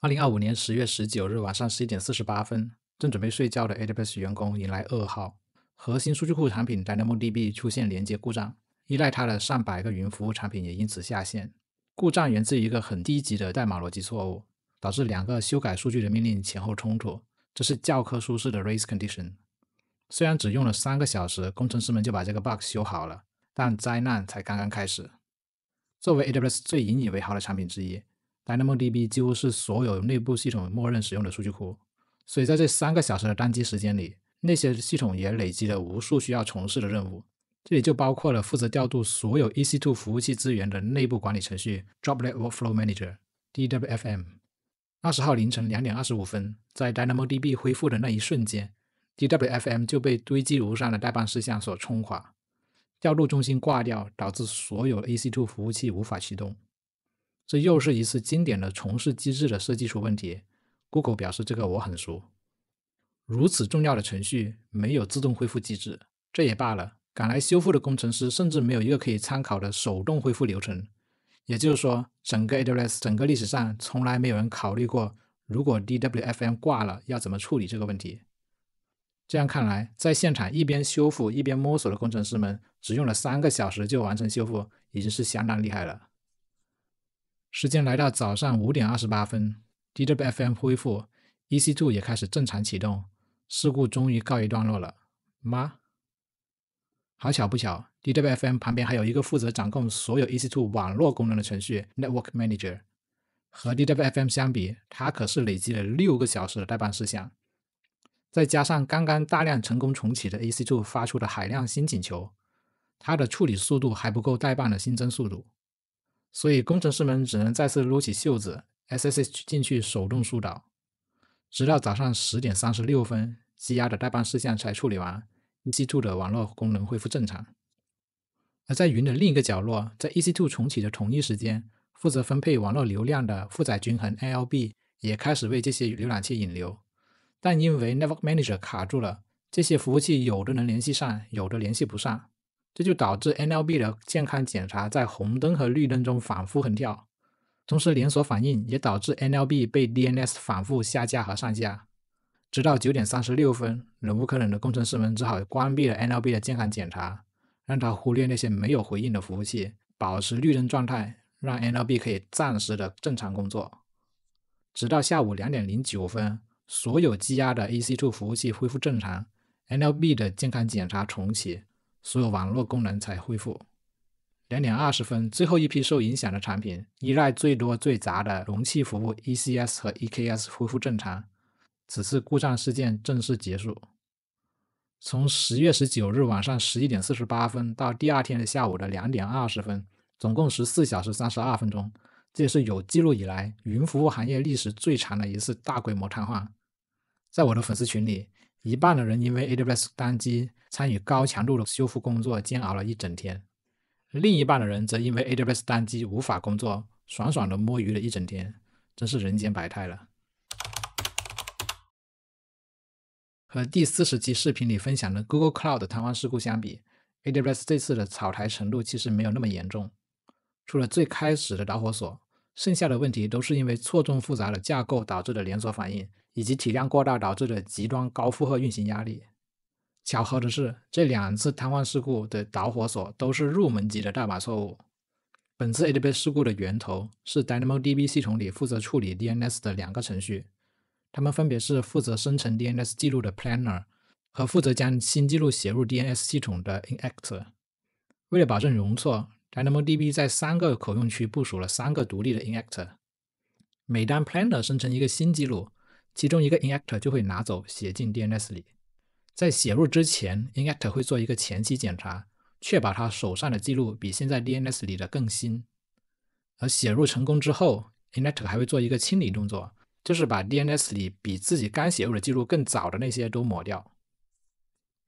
二零二五年十月十九日晚上十一点四十八分，正准备睡觉的 AWS 员工迎来噩耗：核心数据库产品 DynamoDB 出现连接故障，依赖它的上百个云服务产品也因此下线。故障源自一个很低级的代码逻辑错误，导致两个修改数据的命令前后冲突，这是教科书式的 race condition。虽然只用了三个小时，工程师们就把这个 bug 修好了，但灾难才刚刚开始。作为 AWS 最引以为豪的产品之一，DynamoDB 几乎是所有内部系统默认使用的数据库，所以在这三个小时的单机时间里，那些系统也累积了无数需要重试的任务。这里就包括了负责调度所有 EC2 服务器资源的内部管理程序 Dwflow r o p l e t o r k Manager（DWFM）。二十号凌晨两点二十五分，在 DynamoDB 恢复的那一瞬间，DWFM 就被堆积如山的代办事项所冲垮，调度中心挂掉，导致所有 EC2 服务器无法启动。这又是一次经典的重试机制的设计出问题。Google 表示这个我很熟。如此重要的程序没有自动恢复机制，这也罢了。赶来修复的工程师甚至没有一个可以参考的手动恢复流程。也就是说，整个 AWS 整个历史上从来没有人考虑过，如果 DWFM 挂了要怎么处理这个问题。这样看来，在现场一边修复一边摸索的工程师们，只用了三个小时就完成修复，已经是相当厉害了。时间来到早上五点二十八分，DWFM 恢复，EC2 也开始正常启动，事故终于告一段落了。妈，好巧不巧，DWFM 旁边还有一个负责掌控所有 EC2 网络功能的程序 Network Manager，和 DWFM 相比，它可是累积了六个小时的代办事项，再加上刚刚大量成功重启的 EC2 发出的海量新请求，它的处理速度还不够代办的新增速度。所以，工程师们只能再次撸起袖子，SSH 进去手动疏导，直到早上十点三十六分，积压的代办事项才处理完，EC2 的网络功能恢复正常。而在云的另一个角落，在 EC2 重启的同一时间，负责分配网络流量的负载均衡 ALB 也开始为这些浏览器引流，但因为 Network Manager 卡住了，这些服务器有的能联系上，有的联系不上。这就导致 NLB 的健康检查在红灯和绿灯中反复横跳，同时连锁反应也导致 NLB 被 DNS 反复下架和上架，直到九点三十六分，忍无可忍的工程师们只好关闭了 NLB 的健康检查，让它忽略那些没有回应的服务器，保持绿灯状态，让 NLB 可以暂时的正常工作。直到下午两点零九分，所有积压的 e c 2服务器恢复正常，NLB 的健康检查重启。所有网络功能才恢复。两点二十分，最后一批受影响的产品依赖最多最杂的容器服务 ECS 和 EKS 恢复正常。此次故障事件正式结束。从十月十九日晚上十一点四十八分到第二天的下午的两点二十分，总共十四小时三十二分钟，这也是有记录以来云服务行业历史最长的一次大规模瘫痪。在我的粉丝群里。一半的人因为 AWS 单机参与高强度的修复工作，煎熬了一整天；另一半的人则因为 AWS 单机无法工作，爽爽的摸鱼了一整天，真是人间百态了。和第四十期视频里分享的 Google Cloud 瘫痪事故相比，AWS 这次的草台程度其实没有那么严重。除了最开始的导火索，剩下的问题都是因为错综复杂的架构导致的连锁反应。以及体量过大导致的极端高负荷运行压力。巧合的是，这两次瘫痪事故的导火索都是入门级的大码错误。本次 ADB 事故的源头是 DynamoDB 系统里负责处理 DNS 的两个程序，它们分别是负责生成 DNS 记录的 Planner 和负责将新记录写入 DNS 系统的 i n a c t o r 为了保证容错，DynamoDB 在三个可用区部署了三个独立的 i n a c t o r 每当 Planner 生成一个新记录，其中一个 inactor 就会拿走写进 DNS 里，在写入之前，inactor 会做一个前期检查，确保他手上的记录比现在 DNS 里的更新。而写入成功之后，inactor 还会做一个清理动作，就是把 DNS 里比自己刚写入的记录更早的那些都抹掉。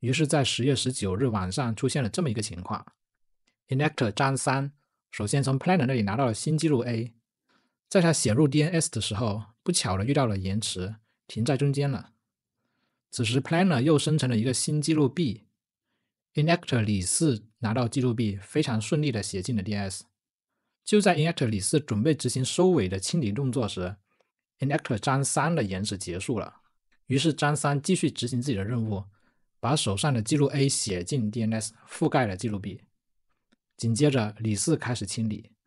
于是，在十月十九日晚上出现了这么一个情况：inactor 张三首先从 planer 那里拿到了新记录 A，在他写入 DNS 的时候。不巧的遇到了延迟，停在中间了。此时，planner 又生成了一个新记录 B。n actor 李四拿到记录 B，非常顺利的写进了 DNS。就在 n actor 李四准备执行收尾的清理动作时，actor n 张三的延迟结束了。于是张三继续执行自己的任务，把手上的记录 A 写进 DNS，覆盖了记录 B。紧接着，李四开始清理。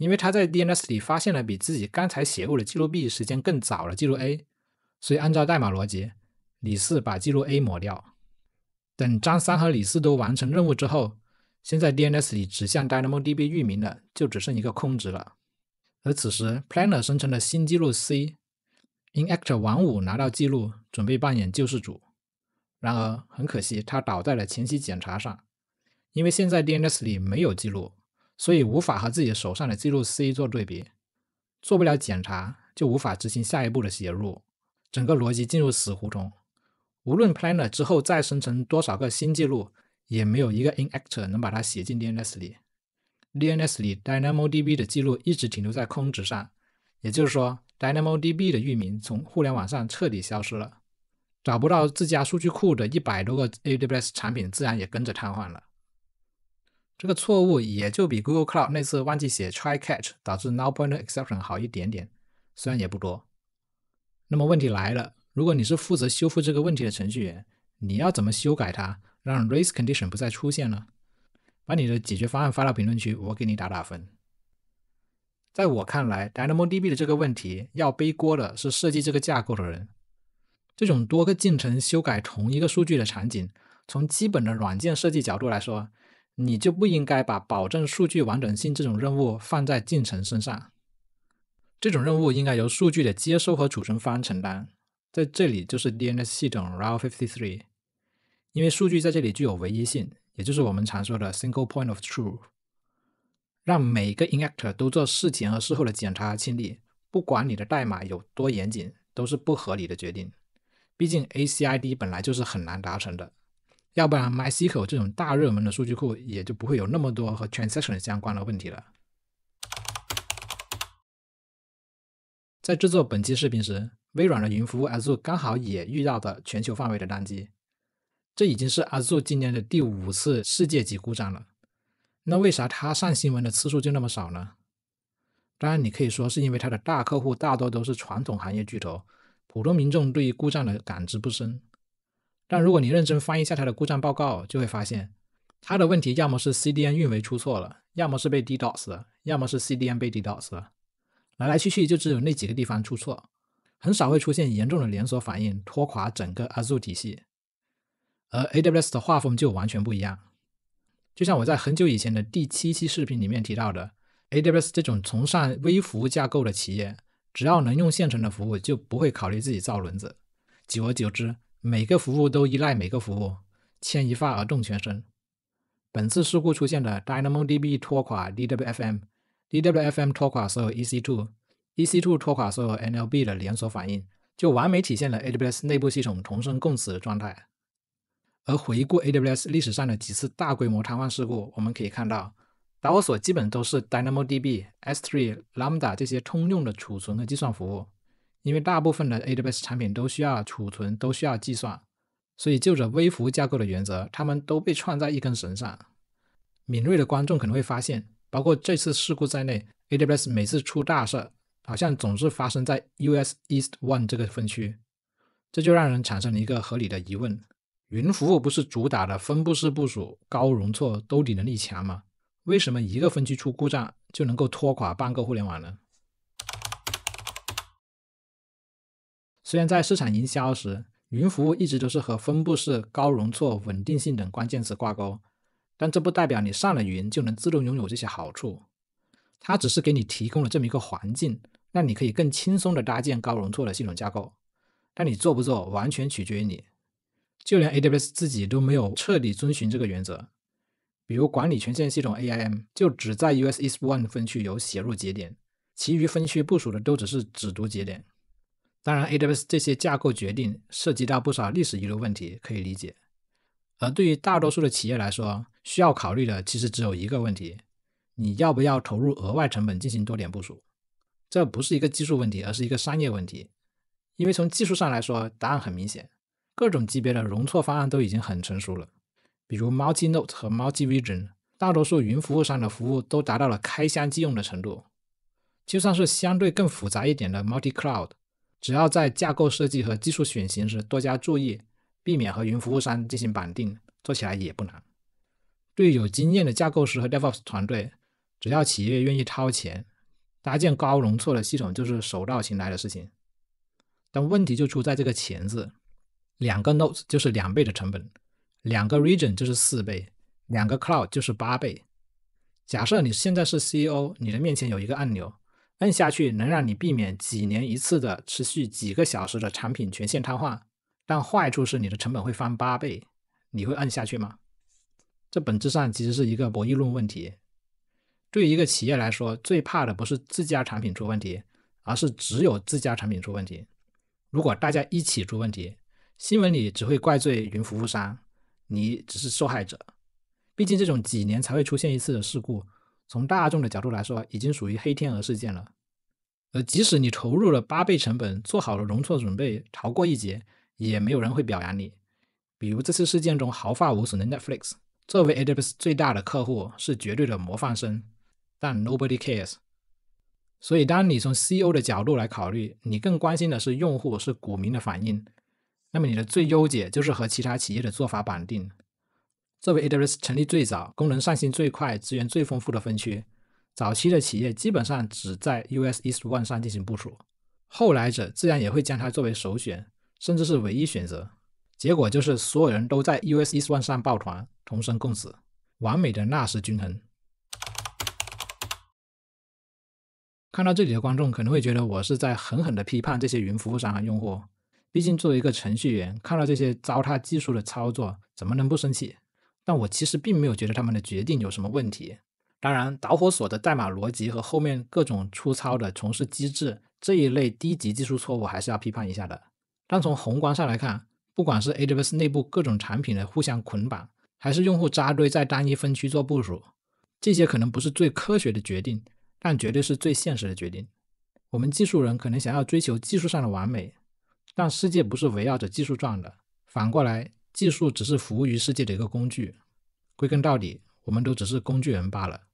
因为他在 DNS 里发现了比自己刚才写入的记录 B 时间更早的记录 A，所以按照代码逻辑，李四把记录 A 抹掉。等张三和李四都完成任务之后，现在 DNS 里指向 DynamoDB 域名的就只剩一个空值了。而此时，Planner 生成的新记录 C，Inactor 王五拿到记录准备扮演救世主，然而很可惜，他倒在了前期检查上，因为现在 DNS 里没有记录。所以无法和自己手上的记录 C 做对比，做不了检查，就无法执行下一步的写入，整个逻辑进入死胡同。无论 planner 之后再生成多少个新记录，也没有一个 in actor 能把它写进 d n s 里。d n s 里 dynamo db 的记录一直停留在空值上，也就是说，dynamo db 的域名从互联网上彻底消失了，找不到自家数据库的一百多个 aws 产品自然也跟着瘫痪了。这个错误也就比 Google Cloud 那次忘记写 try catch 导致 NullPointerException 好一点点，虽然也不多。那么问题来了，如果你是负责修复这个问题的程序员，你要怎么修改它，让 race condition 不再出现呢？把你的解决方案发到评论区，我给你打打分。在我看来，DynamoDB 的这个问题要背锅的是设计这个架构的人。这种多个进程修改同一个数据的场景，从基本的软件设计角度来说，你就不应该把保证数据完整性这种任务放在进程身上，这种任务应该由数据的接收和储存方承担，在这里就是 DNS 系统 r o u Fifty Three，因为数据在这里具有唯一性，也就是我们常说的 Single Point of Truth，让每个 Inactor 都做事前和事后的检查和清理，不管你的代码有多严谨，都是不合理的决定，毕竟 ACID 本来就是很难达成的。要不然，MySQL 这种大热门的数据库也就不会有那么多和 transaction 相关的问题了。在制作本期视频时，微软的云服务 Azure 刚好也遇到了全球范围的宕机，这已经是 Azure 今年的第五次世界级故障了。那为啥它上新闻的次数就那么少呢？当然，你可以说是因为它的大客户大多都是传统行业巨头，普通民众对于故障的感知不深。但如果你认真翻译一下它的故障报告，就会发现，它的问题要么是 CDN 运维出错了，要么是被 DDoS 了，要么是 CDN 被 DDoS 了，来来去去就只有那几个地方出错，很少会出现严重的连锁反应拖垮整个 Azure 体系。而 AWS 的画风就完全不一样，就像我在很久以前的第七期视频里面提到的，AWS 这种崇尚微服务架构的企业，只要能用现成的服务，就不会考虑自己造轮子，久而久之。每个服务都依赖每个服务，牵一发而动全身。本次事故出现的 DynamoDB 拖垮 DWFM，DWFM 拖垮所有 EC2，EC2 拖垮所有 NLB 的连锁反应，就完美体现了 AWS 内部系统同生共死的状态。而回顾 AWS 历史上的几次大规模瘫痪事故，我们可以看到，导火索基本都是 DynamoDB、S3、Lambda 这些通用的储存和计算服务。因为大部分的 AWS 产品都需要储存，都需要计算，所以就着微服务架构的原则，它们都被串在一根绳上。敏锐的观众可能会发现，包括这次事故在内，AWS 每次出大事，好像总是发生在 US East One 这个分区，这就让人产生了一个合理的疑问：云服务不是主打的分布式部署、高容错、兜底能力强吗？为什么一个分区出故障就能够拖垮半个互联网呢？虽然在市场营销时，云服务一直都是和分布式、高容错、稳定性等关键词挂钩，但这不代表你上了云就能自动拥有这些好处。它只是给你提供了这么一个环境，让你可以更轻松地搭建高容错的系统架构。但你做不做，完全取决于你。就连 AWS 自己都没有彻底遵循这个原则。比如管理权限系统 AIM，就只在 US East One 分区有写入节点，其余分区部署的都只是只读节点。当然，AWS 这些架构决定涉及到不少历史遗留问题，可以理解。而对于大多数的企业来说，需要考虑的其实只有一个问题：你要不要投入额外成本进行多点部署？这不是一个技术问题，而是一个商业问题。因为从技术上来说，答案很明显：各种级别的容错方案都已经很成熟了，比如 Multi-Note 和 Multi-Region。大多数云服务商的服务都达到了开箱即用的程度。就算是相对更复杂一点的 Multi-Cloud。只要在架构设计和技术选型时多加注意，避免和云服务商进行绑定，做起来也不难。对于有经验的架构师和 DevOps 团队，只要企业愿意掏钱，搭建高容错的系统就是手到擒来的事情。但问题就出在这个“钱”字：两个 nodes 就是两倍的成本，两个 region 就是四倍，两个 cloud 就是八倍。假设你现在是 CEO，你的面前有一个按钮。摁下去能让你避免几年一次的持续几个小时的产品全线瘫痪，但坏处是你的成本会翻八倍。你会摁下去吗？这本质上其实是一个博弈论问题。对于一个企业来说，最怕的不是自家产品出问题，而是只有自家产品出问题。如果大家一起出问题，新闻里只会怪罪云服务商，你只是受害者。毕竟这种几年才会出现一次的事故。从大众的角度来说，已经属于黑天鹅事件了。而即使你投入了八倍成本，做好了容错准备，逃过一劫，也没有人会表扬你。比如这次事件中毫发无损的 Netflix，作为 AWS 最大的客户，是绝对的模范生。但 Nobody cares。所以，当你从 CEO 的角度来考虑，你更关心的是用户、是股民的反应。那么，你的最优解就是和其他企业的做法绑定。作为 AWS 成立最早、功能上新最快、资源最丰富的分区，早期的企业基本上只在 US East One 上进行部署，后来者自然也会将它作为首选，甚至是唯一选择。结果就是所有人都在 US East One 上抱团，同生共死，完美的纳什均衡。看到这里的观众可能会觉得我是在狠狠的批判这些云服务商和用户，毕竟作为一个程序员，看到这些糟蹋技术的操作，怎么能不生气？但我其实并没有觉得他们的决定有什么问题。当然，导火索的代码逻辑和后面各种粗糙的重试机制这一类低级技术错误还是要批判一下的。但从宏观上来看，不管是 AWS 内部各种产品的互相捆绑，还是用户扎堆在单一分区做部署，这些可能不是最科学的决定，但绝对是最现实的决定。我们技术人可能想要追求技术上的完美，但世界不是围绕着技术转的。反过来。技术只是服务于世界的一个工具，归根到底，我们都只是工具人罢了。